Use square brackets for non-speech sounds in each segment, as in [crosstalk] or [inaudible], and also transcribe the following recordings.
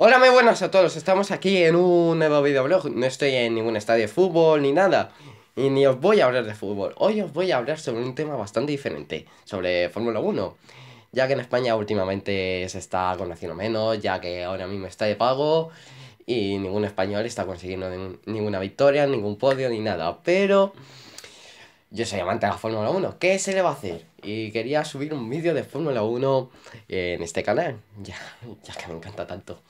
Hola, muy buenas a todos. Estamos aquí en un nuevo videoblog. No estoy en ningún estadio de fútbol ni nada. Y ni os voy a hablar de fútbol. Hoy os voy a hablar sobre un tema bastante diferente, sobre Fórmula 1. Ya que en España últimamente se está conociendo menos, ya que ahora mismo está de pago y ningún español está consiguiendo ninguna victoria, ningún podio ni nada. Pero yo soy amante de la Fórmula 1. ¿Qué se le va a hacer? Y quería subir un vídeo de Fórmula 1 en este canal, [laughs] ya, ya que me encanta tanto.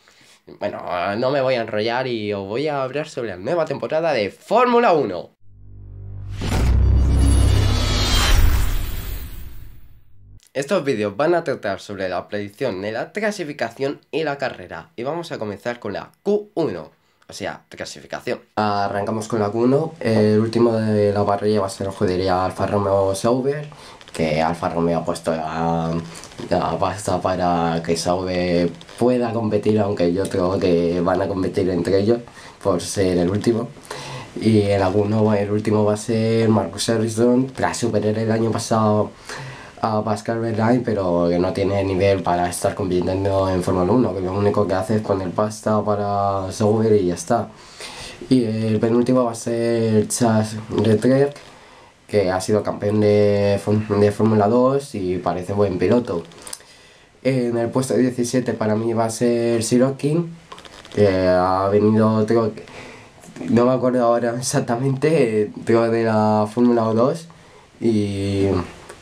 Bueno, no me voy a enrollar y os voy a hablar sobre la nueva temporada de Fórmula 1. Estos vídeos van a tratar sobre la predicción de la clasificación y la carrera. Y vamos a comenzar con la Q1, o sea, clasificación. Arrancamos con la Q1. El último de la parrilla va a ser, jodería, Alfa Romeo Sauber que Alfa Romeo ha puesto la, pasta para que Sauber pueda competir, aunque yo creo que van a competir entre ellos por ser el último. Y el, alguno, el último va a ser Marcus Ericsson tras superar el año pasado a Pascal Verlaine, pero que no tiene nivel para estar compitiendo en Fórmula 1, que lo único que hace es poner pasta para Sauber y ya está. Y el penúltimo va a ser Charles Leclerc, que ha sido campeón de, Fórmula 2 y parece buen piloto. En el puesto 17 para mí va a ser Sirokin, que ha venido no me acuerdo ahora exactamente, de la Fórmula 2 y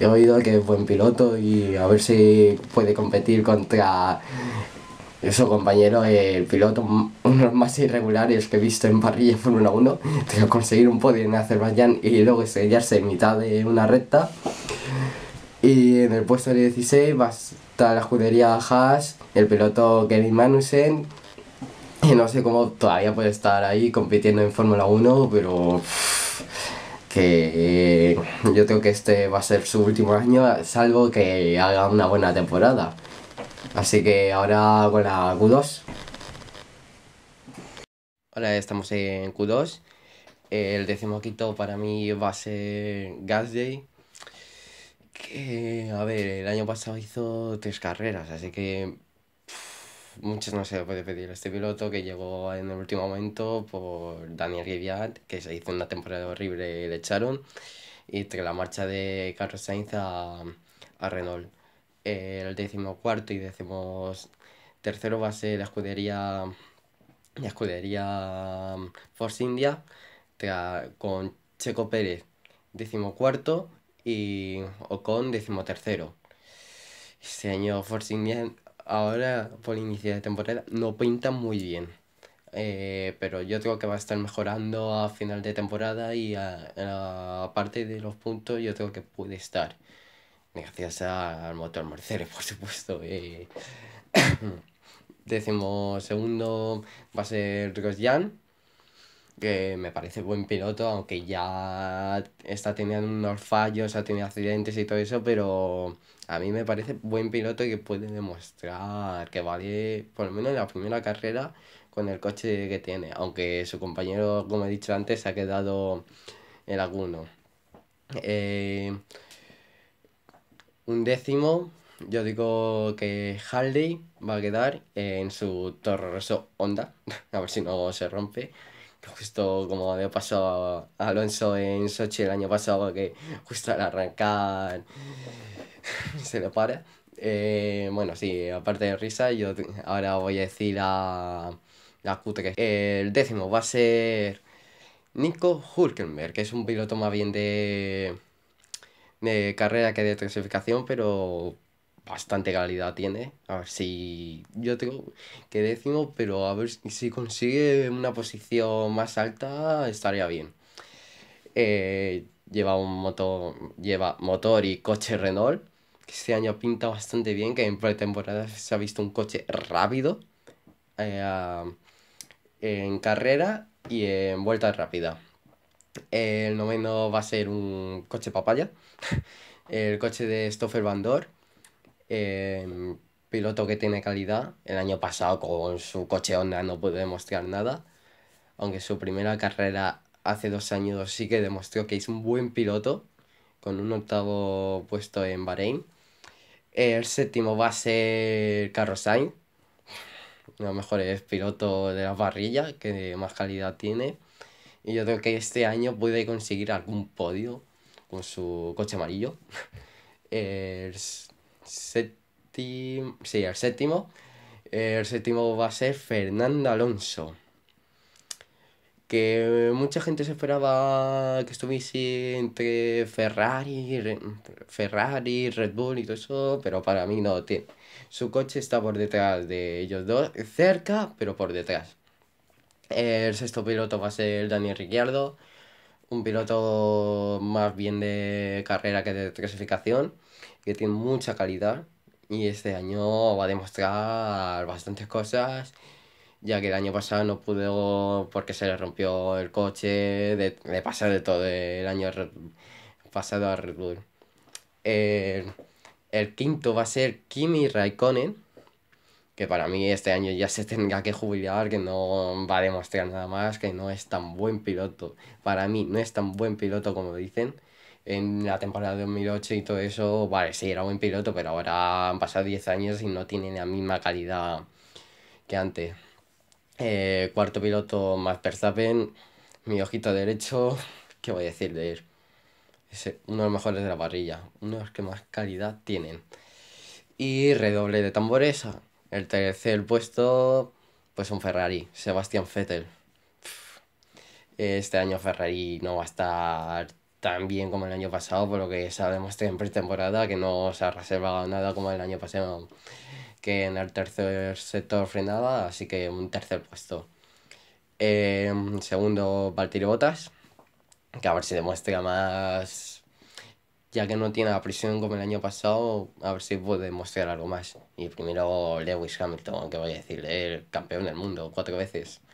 he oído que es buen piloto y a ver si puede competir contra su compañero, el piloto, uno de los más irregulares que he visto en parrilla Fórmula 1, que [laughs] conseguir un podio en Azerbaiyán y luego estrellarse en mitad de una recta. Y en el puesto de 16 va a estar la judería Haas, el piloto Kevin Manusen. y no sé cómo todavía puede estar ahí compitiendo en Fórmula 1, pero que yo creo que este va a ser su último año, salvo que haga una buena temporada. Así que ahora con la Q2. Hola, estamos en Q2. El quinto para mí va a ser Gas Day. Que, a ver, el año pasado hizo tres carreras, así que muchas no se puede pedir a este piloto que llegó en el último momento por Daniel Riviat, que se hizo una temporada horrible, le echaron, y entre la marcha de Carlos Sainz a Renault el decimocuarto y decimos tercero va a ser la escudería, la escudería mm, Force India con Checo Pérez decimocuarto y Ocon decimotercero. Este año Force India ahora por inicio de temporada no pinta muy bien. Eh, pero yo creo que va a estar mejorando a final de temporada y aparte de los puntos yo creo que puede estar. Gracias al motor Mercedes, por supuesto. Eh. [coughs] Décimo segundo va a ser Jan, que me parece buen piloto, aunque ya está teniendo unos fallos, ha tenido accidentes y todo eso, pero a mí me parece buen piloto que puede demostrar que vale, por lo menos en la primera carrera, con el coche que tiene, aunque su compañero, como he dicho antes, se ha quedado en alguno. Eh, un décimo. Yo digo que Halley va a quedar en su torroso onda [laughs] A ver si no se rompe. Justo como le pasó a Alonso en Sochi el año pasado, que justo al arrancar [laughs] se le para. Eh, bueno, sí, aparte de risa, yo ahora voy a decir a la que El décimo va a ser Nico Hulkenberg, que es un piloto más bien de eh, carrera que de clasificación pero bastante calidad tiene. A ver si yo tengo que décimo, pero a ver si consigue una posición más alta estaría bien. Eh, lleva un motor, lleva motor y coche Renault, que este año pinta bastante bien, que en pretemporada se ha visto un coche rápido eh, en carrera y en vuelta rápida. El noveno va a ser un coche papaya. [laughs] el coche de Stoffer Van em, piloto que tiene calidad. El año pasado con su coche Honda no pudo demostrar nada. Aunque su primera carrera hace dos años sí que demostró que es un buen piloto. Con un octavo puesto en Bahrein. El séptimo va a ser Carlos Sainz. Uno de los mejores de las barrillas, que más calidad tiene. Y yo creo que este año puede conseguir algún podio con su coche amarillo. [laughs] El séptimo, sí, el séptimo. El séptimo va a ser Fernando Alonso. Que mucha gente se esperaba que estuviese entre Ferrari, Ferrari, Red Bull y todo eso, pero para mí no tiene. Su coche está por detrás de ellos dos, cerca, pero por detrás. El sexto piloto va a ser Daniel Ricciardo, un piloto más bien de carrera que de clasificación, que tiene mucha calidad y este año va a demostrar bastantes cosas, ya que el año pasado no pudo porque se le rompió el coche, de, pasar de todo el año pasado a Red Bull. el quinto va a ser Kimi Raikkonen que para mí este año ya se tenga que jubilar, que no va a demostrar nada más, que no es tan buen piloto. Para mí no es tan buen piloto como dicen. En la temporada de 2008 y todo eso, vale, sí, era buen piloto, pero ahora han pasado 10 años y no tiene la misma calidad que antes. Eh, cuarto piloto, Max Verstappen, mi ojito derecho, [laughs] ¿qué voy a decir de él? Es uno de los mejores de la parrilla, uno de los que más calidad tienen. Y redoble de tambores, el tercer puesto, pues un Ferrari, Sebastián Vettel. Este año Ferrari no va a estar tan bien como el año pasado, por lo que sabemos en pretemporada que no se ha reservado nada como el año pasado, que en el tercer sector frenaba, así que un tercer puesto. Eh, segundo, Valtteri que a ver si demuestra más ya que no tiene la prisión como el año pasado, a ver si puede mostrar algo más. Y primero Lewis Hamilton, que voy a decir, el campeón del mundo cuatro veces.